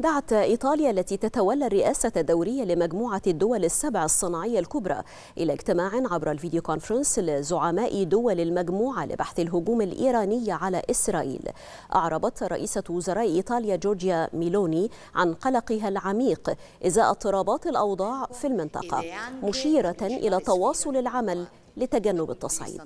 دعت إيطاليا التي تتولى الرئاسة الدورية لمجموعة الدول السبع الصناعية الكبرى إلى اجتماع عبر الفيديو كونفرنس لزعماء دول المجموعة لبحث الهجوم الإيراني على إسرائيل أعربت رئيسة وزراء إيطاليا جورجيا ميلوني عن قلقها العميق إزاء اضطرابات الأوضاع في المنطقة مشيرة إلى تواصل العمل لتجنب التصعيد.